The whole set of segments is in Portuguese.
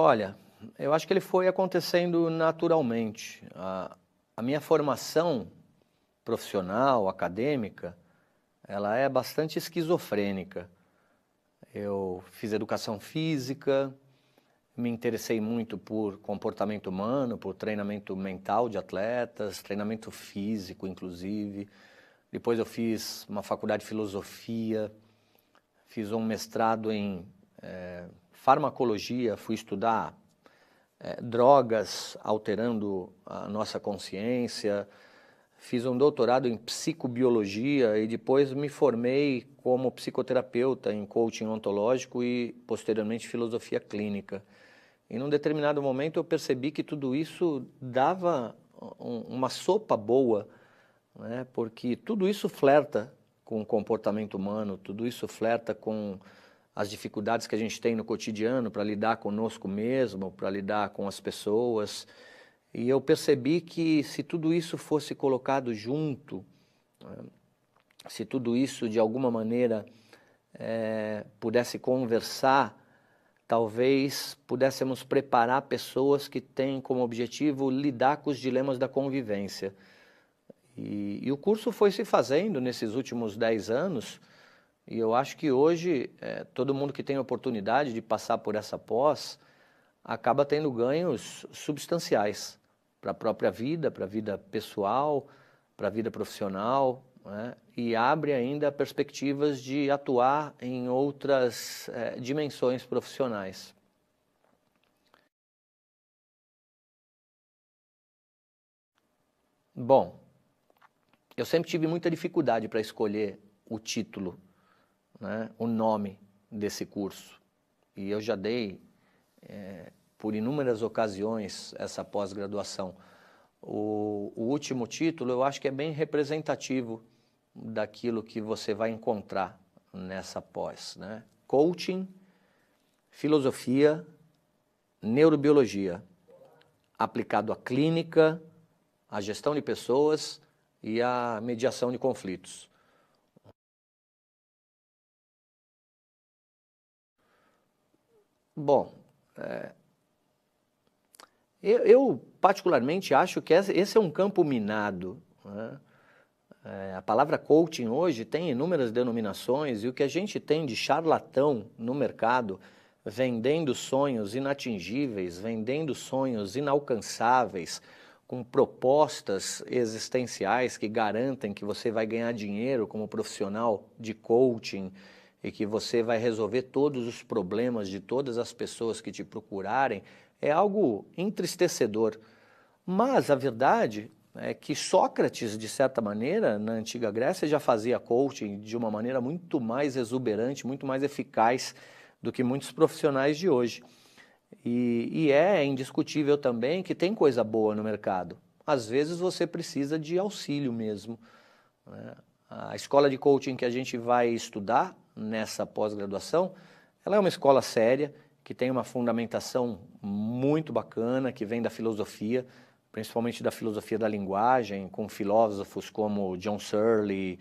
Olha, eu acho que ele foi acontecendo naturalmente. A, a minha formação profissional, acadêmica, ela é bastante esquizofrênica. Eu fiz educação física, me interessei muito por comportamento humano, por treinamento mental de atletas, treinamento físico, inclusive. Depois eu fiz uma faculdade de filosofia, fiz um mestrado em é, farmacologia, fui estudar é, drogas alterando a nossa consciência, fiz um doutorado em psicobiologia e depois me formei como psicoterapeuta em coaching ontológico e posteriormente filosofia clínica. E num determinado momento eu percebi que tudo isso dava um, uma sopa boa, né? porque tudo isso flerta com o comportamento humano, tudo isso flerta com as dificuldades que a gente tem no cotidiano para lidar conosco mesmo, para lidar com as pessoas. E eu percebi que se tudo isso fosse colocado junto, eh, se tudo isso de alguma maneira é, pudesse conversar, talvez pudéssemos preparar pessoas que têm como objetivo lidar com os dilemas da convivência. E, e o curso foi se fazendo nesses últimos dez anos. E eu acho que hoje é, todo mundo que tem a oportunidade de passar por essa pós acaba tendo ganhos substanciais para a própria vida, para a vida pessoal, para a vida profissional, né? e abre ainda perspectivas de atuar em outras é, dimensões profissionais. Bom, eu sempre tive muita dificuldade para escolher o título né, o nome desse curso. E eu já dei, é, por inúmeras ocasiões, essa pós-graduação. O, o último título eu acho que é bem representativo daquilo que você vai encontrar nessa pós. Né? Coaching, filosofia, neurobiologia, aplicado à clínica, à gestão de pessoas e à mediação de conflitos. Bom, é, eu, eu, particularmente acho que esse é um campo minado. Né? É, a palavra coaching hoje tem inúmeras denominações e o que a gente tem de charlatão no mercado vendendo sonhos inatingíveis, vendendo sonhos inalcançáveis, com propostas existenciais que garantem que você vai ganhar dinheiro como profissional de coaching e que você vai resolver todos os problemas de todas as pessoas que te procurarem é algo entristecedor. Mas a verdade é que Sócrates, de certa maneira, na antiga Grécia, já fazia coaching de uma maneira muito mais exuberante, muito mais eficaz do que muitos profissionais de hoje. E, e é indiscutível também que tem coisa boa no mercado. Às vezes você precisa de auxílio mesmo. Né? A escola de coaching que a gente vai estudar nessa pós-graduação, ela é uma escola séria, que tem uma fundamentação muito bacana, que vem da filosofia, principalmente da filosofia da linguagem, com filósofos como John Searle,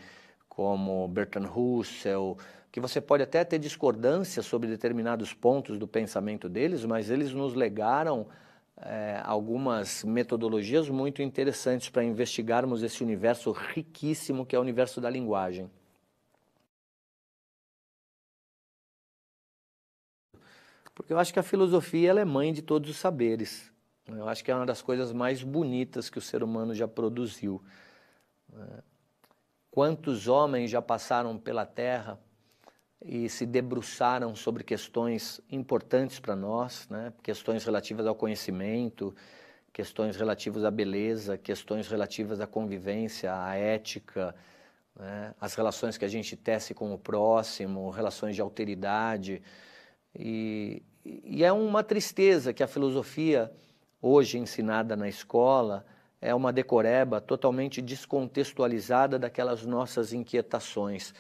como Bertrand Russell, que você pode até ter discordância sobre determinados pontos do pensamento deles, mas eles nos legaram é, algumas metodologias muito interessantes para investigarmos esse universo riquíssimo que é o universo da linguagem. Porque eu acho que a filosofia ela é mãe de todos os saberes. Eu acho que é uma das coisas mais bonitas que o ser humano já produziu. Né? Quantos homens já passaram pela Terra e se debruçaram sobre questões importantes para nós, né? questões relativas ao conhecimento, questões relativas à beleza, questões relativas à convivência, à ética, né? as relações que a gente tece com o próximo, relações de alteridade. E, e é uma tristeza que a filosofia, hoje ensinada na escola, é uma decoreba totalmente descontextualizada daquelas nossas inquietações.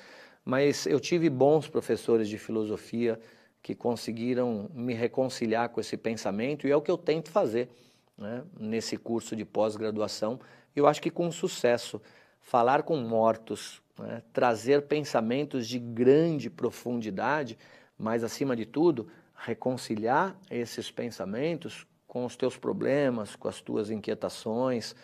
Mas eu tive bons professores de filosofia que conseguiram me reconciliar com esse pensamento e é o que eu tento fazer né, nesse curso de pós-graduação. Eu acho que com sucesso, falar com mortos, né, trazer pensamentos de grande profundidade mas acima de tudo, reconciliar esses pensamentos com os teus problemas, com as tuas inquietações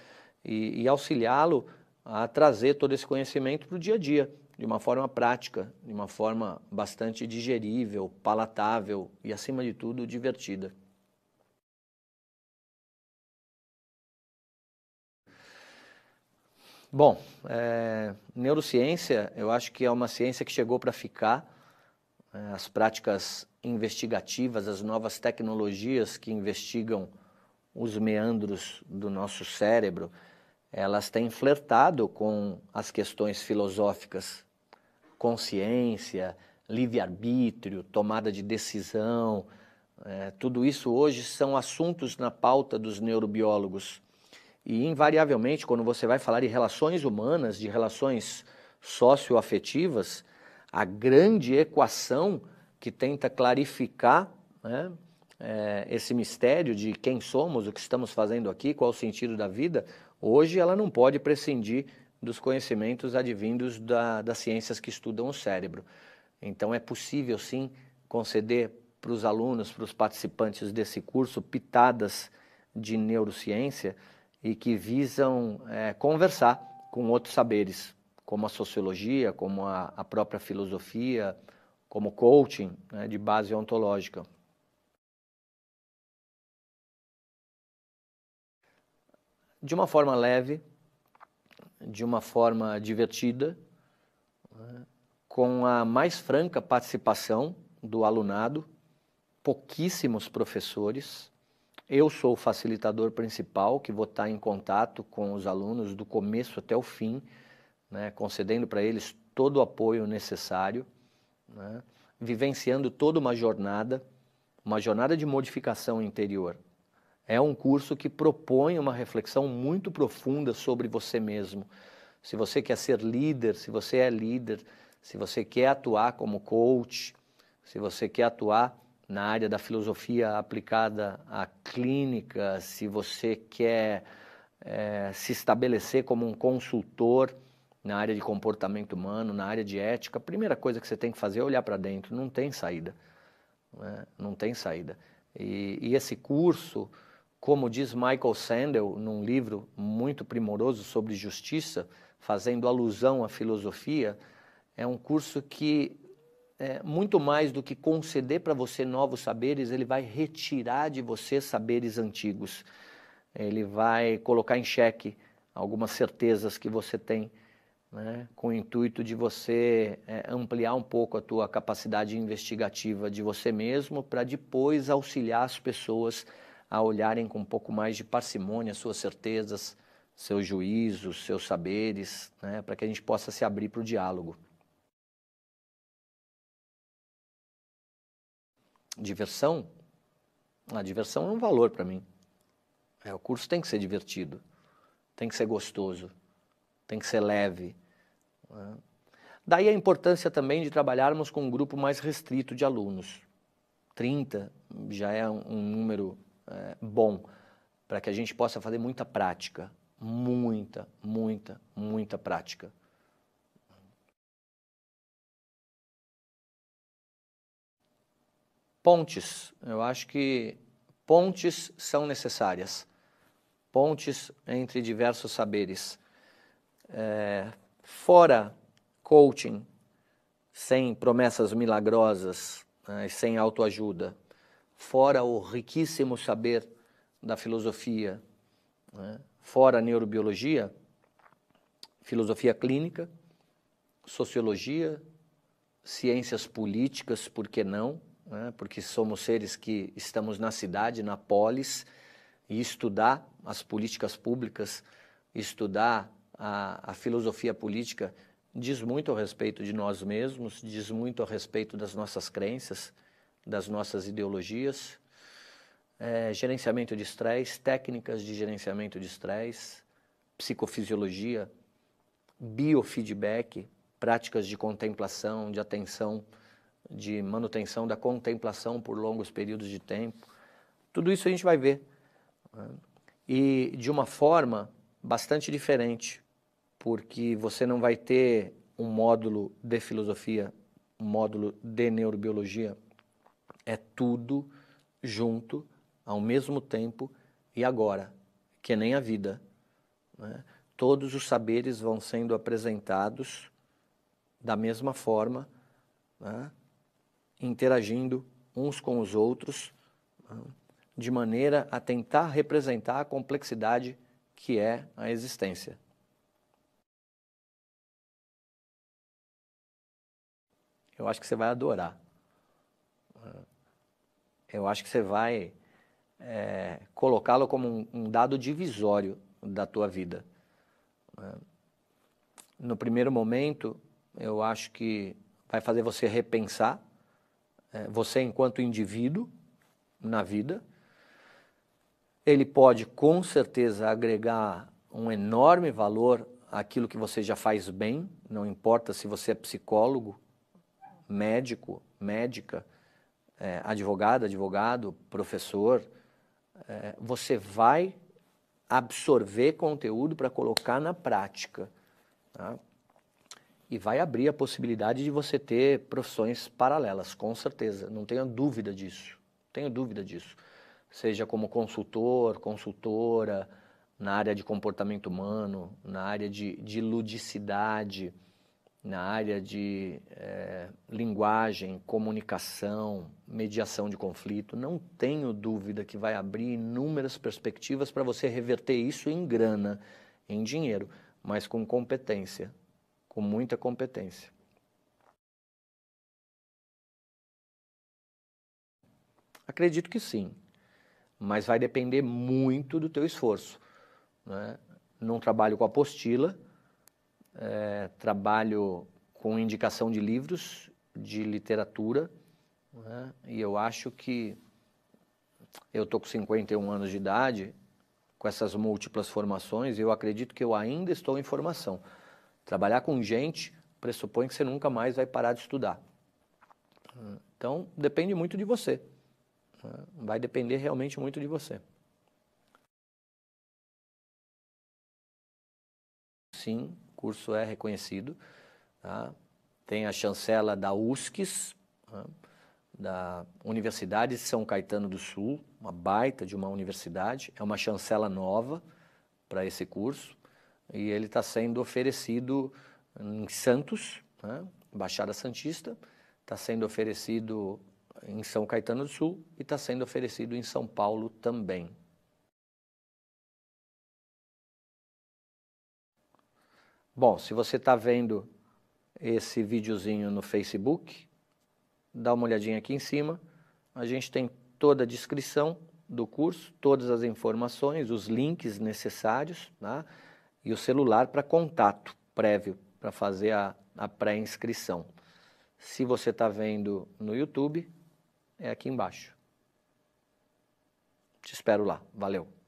e, e auxiliá-lo a trazer todo esse conhecimento para o dia a dia, de uma forma prática, de uma forma bastante digerível, palatável e, acima de tudo, divertida. Bom, é, neurociência eu acho que é uma ciência que chegou para ficar eh, as práticas investigativas, as novas tecnologias que investigam os meandros do nosso cérebro, elas têm flertado com as questões filosóficas, consciência, livre-arbítrio, tomada de decisão, é, tudo isso hoje são assuntos na pauta dos neurobiólogos. E, invariavelmente, quando você vai falar de relações humanas, de relações socioafetivas, a grande equação que tenta clarificar né, é, esse mistério de quem somos, o que estamos fazendo aqui, qual o sentido da vida, hoje ela não pode prescindir dos conhecimentos advindos da, das ciências que estudam o cérebro. Então, é possível sim conceder para os alunos, para os participantes desse curso, pitadas de neurociência e que visam é, conversar com outros saberes, como a sociologia, como a, a própria filosofia, como coaching, né, de base ontológica. De uma forma leve, de uma forma divertida, né, com a mais franca participação do alunado, pouquíssimos professores. Eu sou o facilitador principal, que vou estar em contato com os alunos do começo até o fim, né, concedendo para eles todo o apoio necessário, né, vivenciando toda uma jornada, uma jornada de modificação interior. É um curso que propõe uma reflexão muito profunda sobre você mesmo. Se você quer ser líder, se você é líder, se você quer atuar como coach, se você quer atuar na área da filosofia aplicada à clínica, se você quer é, se estabelecer como um consultor, na área de comportamento humano, na área de ética, a primeira coisa que você tem que fazer é olhar para dentro, não tem saída. Né? Não tem saída. E, e, esse curso, como diz Michael Sandel num livro muito primoroso sobre justiça, fazendo alusão à filosofia, é um curso que, é, muito mais do que conceder para você novos saberes, ele vai retirar de você saberes antigos. Ele vai colocar em xeque algumas certezas que você tem né, com o intuito de você é, ampliar um pouco a tua capacidade investigativa de você mesmo, para depois auxiliar as pessoas a olharem com um pouco mais de parcimônia suas certezas, seus juízos, seus saberes, né, para que a gente possa se abrir para o diálogo. Diversão? A diversão é um valor para mim. É, o curso tem que ser divertido, tem que ser gostoso, tem que ser leve é. Daí a importância também de trabalharmos com um grupo mais restrito de alunos. 30 já é um, um número é, bom para que a gente possa fazer muita prática. Muita, muita, muita prática. Pontes. Eu acho que pontes são necessárias. Pontes entre diversos saberes. É, fora coaching, sem promessas milagrosas, né, sem autoajuda, fora o riquíssimo saber da filosofia, né, fora a neurobiologia, filosofia clínica, sociologia, ciências políticas, por que não? Né, porque somos seres que estamos na cidade, na polis, e estudar as políticas públicas, estudar a, a filosofia política diz muito a respeito de nós mesmos, diz muito a respeito das nossas crenças, das nossas ideologias. É, gerenciamento de estresse, técnicas de gerenciamento de estresse, psicofisiologia, biofeedback, práticas de contemplação, de atenção, de manutenção da contemplação por longos períodos de tempo. Tudo isso a gente vai ver. Né? E de uma forma bastante diferente porque você não vai ter um módulo de filosofia, um módulo de neurobiologia. É tudo junto, ao mesmo tempo e agora, que nem a vida. Né? Todos os saberes vão sendo apresentados da mesma forma, né? interagindo uns com os outros, né? de maneira a tentar representar a complexidade que é a existência. Eu acho que você vai adorar. É. Eu acho que você vai é, colocá-lo como um, um, dado divisório da tua vida. É. No primeiro momento, eu acho que vai fazer você repensar é, você enquanto indivíduo na vida. Ele pode com certeza agregar um enorme valor àquilo que você já faz bem, não importa se você é psicólogo médico, médica, é, advogada, advogado, professor, é, você vai absorver conteúdo para colocar na prática. Tá? E vai abrir a possibilidade de você ter profissões paralelas, com certeza. Não tenha dúvida disso. Tenho dúvida disso. Seja como consultor, consultora, na área de comportamento humano, na área de, de ludicidade na área de é, linguagem, comunicação, mediação de conflito, não tenho dúvida que vai abrir inúmeras perspectivas para você reverter isso em grana, em dinheiro, mas com competência, com muita competência. Acredito que sim, mas vai depender muito do teu esforço. Né? Não trabalho com apostila, é, trabalho com indicação de livros, de literatura, né? e eu acho que eu estou com 51 anos de idade, com essas múltiplas formações, eu acredito que eu ainda estou em formação. Trabalhar com gente pressupõe que você nunca mais vai parar de estudar. Então, depende muito de você. Né? Vai depender realmente muito de você. Sim, curso é reconhecido, tá? tem a chancela da USCS, né? da Universidade de São Caetano do Sul, uma baita de uma universidade, é uma chancela nova para esse curso e ele está sendo oferecido em Santos, né? Baixada Santista, está sendo oferecido em São Caetano do Sul e está sendo oferecido em São Paulo também. Bom, se você está vendo esse videozinho no Facebook, dá uma olhadinha aqui em cima. A gente tem toda a descrição do curso, todas as informações, os links necessários né? e o celular para contato prévio para fazer a, a pré-inscrição. Se você está vendo no YouTube, é aqui embaixo. Te espero lá. Valeu!